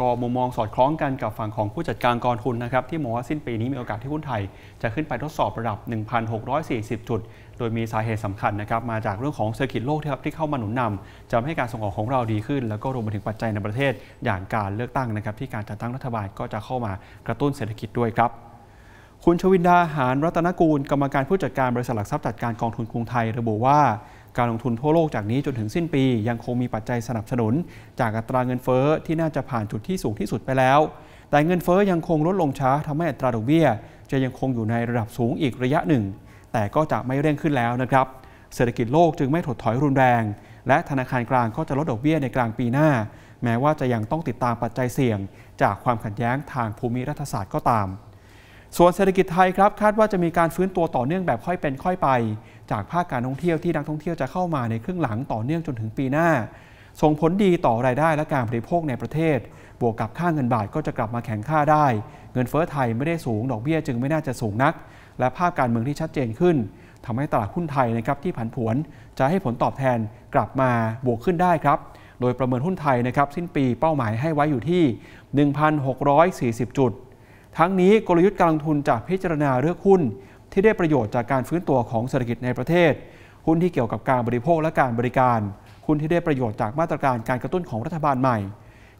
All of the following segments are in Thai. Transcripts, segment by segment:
ก็มุมมองสอดคล้องกันกับฝั่งของผู้จัดการกองทุนนะครับ ที่มองว่าสิ้นปีนี้มีโอกาสที่หุ้นไทย จะขึ้นไปทดสอบระดับ 1,640 จุด โดยมีสาเหตุสำคัญนะครับมาจากเรื่องของเศรษฐกิจโลกครับที่เข้ามาหนุนนำจะทำให้การส่งออกของเราดีขึ้นแล้วก็รวมไปถึงปัจจัยในประเทศ อย่างการเลือกตั้งนะครับ ที่การจัดตั้งรัฐบาลก็จะเข้ามากระตุ้นเศรษฐกิจด้วยครับ คุณชวินดาหารรัตนกูลกรรมการผู้จัดการบริษัทหลักทรัพย์จัดการกองทุนกรุงไทยระบุว่าการลงทุนทั่วโลกจากนี้จนถึงสิ้นปี ยังคงมีปัจจัยสนับสนุน จากอัตราเงินเฟอ้อที่น่าจะผ่านจุดที่สูงที่สุดไปแล้ว แต่เงินเฟอ้อยังคงลดลงช้าทำให้อัตราดอกเบี้ยจะยังคงอยู่ในระดับสูงอีกระยะหนึ่ง แต่ก็จะไม่เร่งขึ้นแล้วนะครับ เศรษฐกิจโลกจึงไม่ถดถอยรุนแรง และธนาคารกลางก็จะลดดอกเบี้ยในกลางปีหน้า แม้ว่าจะยังต้องติดตามปัจจัยเสี่ยง จากความขัดแย้งทางภูมิรัฐศาสตร์ก็ตาม ส่วนเศรษฐกิจไทยครับคาดว่าจะมีการฟื้นตัวต่อเนื่องแบบค่อยเป็นค่อยไปจากภาคการท่องเที่ยวที่นักท่องเที่ยว จะเข้ามาในครึ่งหลังต่อเนื่องจนถึงปีหน้า ส่งผลดีต่อรายได้และการบริโภคในประเทศ บวกกับค่าเงินบาทก็จะกลับมาแข็งค่าได้ เงินเฟ้อไทยไม่ได้สูง ดอกเบี้ย จึงไม่น่าจะสูงนัก และภาพการเมืองที่ชัดเจนขึ้น ทำให้ตลาดหุ้นไทยนะครับที่ผันผวนจะให้ผลตอบแทนกลับมาบวกขึ้นได้ครับ โดยประเมินหุ้นไทยนะครับสิ้นปีเป้าหมายให้ไว้อยู่ที่ 1,640 จุด ทั้งนี้กลยุทธ์การลงทุนจะพิจารณาเลือกหุ้นที่ได้ประโยชน์จากการฟื้นตัวของเศรษฐกิจในประเทศ หุ้นที่เกี่ยวกับการบริโภคและการบริการ หุ้นที่ได้ประโยชน์จากมาตรการการกระตุ้นของรัฐบาลใหม่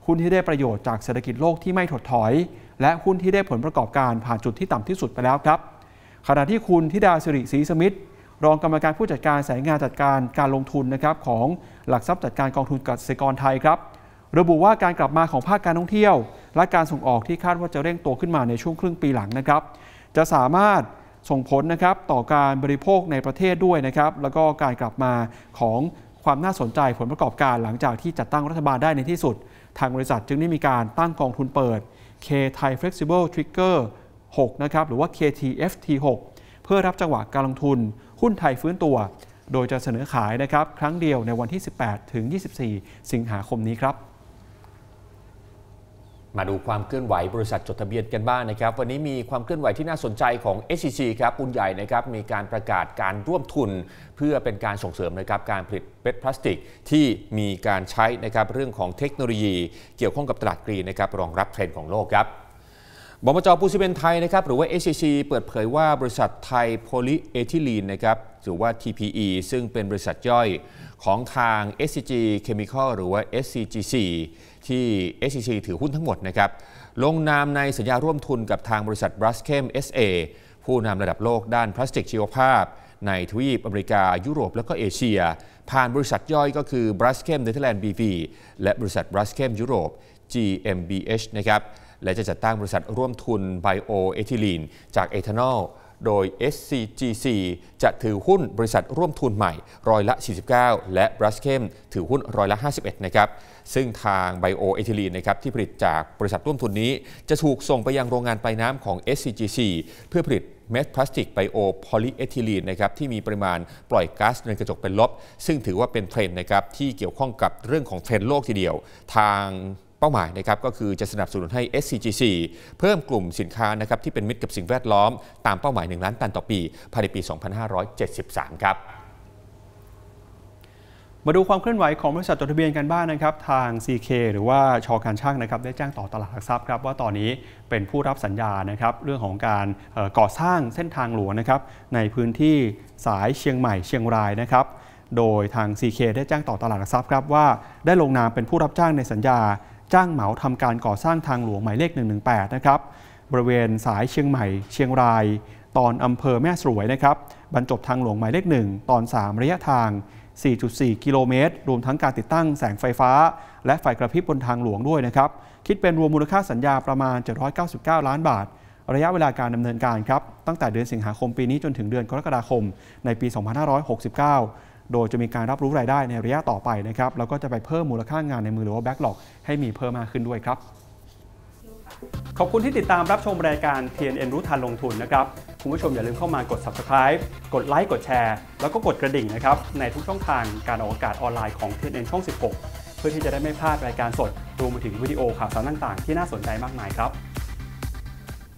หุ้นที่ได้ประโยชน์จากเศรษฐกิจโลกที่ไม่ถดถอย และหุ้นที่ได้ผลประกอบการผ่านจุดที่ต่ำที่สุดไปแล้วครับ ขณะที่คุณธิดาสิริศรีสมิทธ์รองกรรมการผู้จัดการสายงานจัดการการลงทุนนะครับของหลักทรัพย์จัดการกองทุนกสิกรไทยครับ ระบุว่าการกลับมาของภาคการท่องเที่ยว และการส่งออกที่คาดว่าจะเร่งตัวขึ้นมาในช่วงครึ่งปีหลังนะครับ จะสามารถส่งผลนะครับต่อการบริโภคในประเทศด้วยนะครับแล้วก็การกลับมาของความน่าสนใจผลประกอบการหลังจากที่จัดตั้งรัฐบาลได้ในที่สุด ทางบริษัทจึงได้มีการตั้งกองทุนเปิด K Thai Flexible Trigger 6นะครับหรือว่า KTFT 6เพื่อรับจังหวะการลงทุนหุ้นไทยฟื้นตัว โดยจะเสนอขายนะครับ ครั้งเดียวในวันที่ 18ถึง24 สิงหาคมนี้ครับมาดูความเคลื่อนไหวบริษัทจดทะเบียนกันบ้างนะครับ วันนี้มีความเคลื่อนไหวที่น่าสนใจของ s c ครับปุนใหญ่นะครับมีการประกาศการร่วมทุน เพื่อเป็นการส่งเสริมนะครับการผลิตเป็ดพลาสติก ที่มีการใช้นะครับเรื่องของเทคโนโลยี เกี่ยวข้องกับตลาดกรีนะครับรองรับเทรนด์ของโลกครับบมจปูซิเมนไทยนะครับหรือว่า SCC เปิดเผยว่าบริษัทไทยโพลิเอทิลีนนะครับหรือว่า TPE ซึ่งเป็นบริษัทย่อยของทาง SCG Chemical หรือว่า SCGC ที่ SCC ถือหุ้นทั้งหมดนะครับลงนามในสัญญาร่วมทุนกับทางบริษัท b r ั s เค e m SA ผู้นำระดับโลกด้านพลาสติกชีวภาพ ในทวีปอเมริกายุโรปและก็เอเชีย ผ่านบริษัทย่อยก็คือ b r ั s เค e m Netherlands BV และบริษัท b r ั s เค e m Europe GmbH นะครับและจะจัดตั้งบริษัทร่วมทุนไบโอเอทิลีน จากเอทานอล โดย SCGC จะถือหุ้นบริษัทร่วมทุนใหม่ร้อยละ 49 และบรัสเคมถือหุ้นร้อยละ 51 นะครับ ซึ่งทางไบโอเอทิลีนนะครับที่ผลิตจากบริษัทร่วมทุนนี้ จะถูกส่งไปยังโรงงานปลายน้ำของ SCGC เพื่อผลิตเม็ดพลาสติกไบโอพอลีเอทิลีนนะครับที่มีปริมาณปล่อยก๊าซเรือนกระจกเป็นลบ ซึ่งถือว่าเป็นเทรนด์นะครับที่เกี่ยวข้องกับเรื่องของเทรนด์โลกทีเดียว ทางเป้าหมายนะครับก็คือจะสนับสนุนให้ SCGC เพิ่มกลุ่มสินค้านะครับที่เป็นมิตรกับสิ่งแวดล้อมตามเป้าหมาย 1 ล้านตันต่อปี ภายในปี 2573 ครับ มาดูความเคลื่อนไหวของบริษัทจดทะเบียนกันบ้างนนะครับทาง CK หรือว่าชอการช่างนะครับได้แจ้งต่อตลาดหลักทรัพย์ครับ ว่าตอนนี้เป็นผู้รับสัญญานะครับเรื่องของการก่อสร้างเส้นทางหลวงนะครับในพื้นที่สายเชียงใหม่เชียงรายนะครับโดยทาง CK ได้แจ้งต่อตลาดหลักทรัพย์ครับว่าได้ลงนามเป็นผู้รับจ้างในสัญญาจ้างเหมาทำการก่อสร้างทางหลวงหมายเลข118 นะครับ บริเวณสายเชียงใหม่ เชียงราย ตอนอำเภอแม่สวยนะครับ บรรจบทางหลวงหมายเลข 1 ตอน 3 ระยะทาง 4.4กิโลเมตรรวมทั้งการติดตั้งแสงไฟฟ้า และไฟกระพริบบนทางหลวงด้วยนะครับ คิดเป็นรวมมูลค่าสัญญาประมาณ 799 ล้านบาท ระยะเวลาการดำเนินการครับตั้งแต่เดือนสิงหาคมปีนี้จนถึงเดือนกรกฎาคม ในปี 2569โดยจะมีการรับรู้รายได้ในระยะต่อไปนะครับแล้วก็จะไปเพิ่มมูลค่างานในมือหรือว่าแบ็กหลอกให้มีเพิ่มมากขึ้นด้วยครับ ขอบคุณที่ติดตามรับชมรายการ TNN รู้ทันลงทุนนะครับ คุณผู้ชมอย่าลืมเข้ามากด subscribe กดไลค์กดแชร์ แล้วก็กดกระดิ่งนะครับ ในทุกช่องทางการออกอากาศออนไลน์ของ TNN ช่อง 16 เพื่อที่จะได้ไม่พลาดรายการสดรวมไปถึงวิดีโอข่าวสารต่างๆที่น่าสนใจมากมายครับ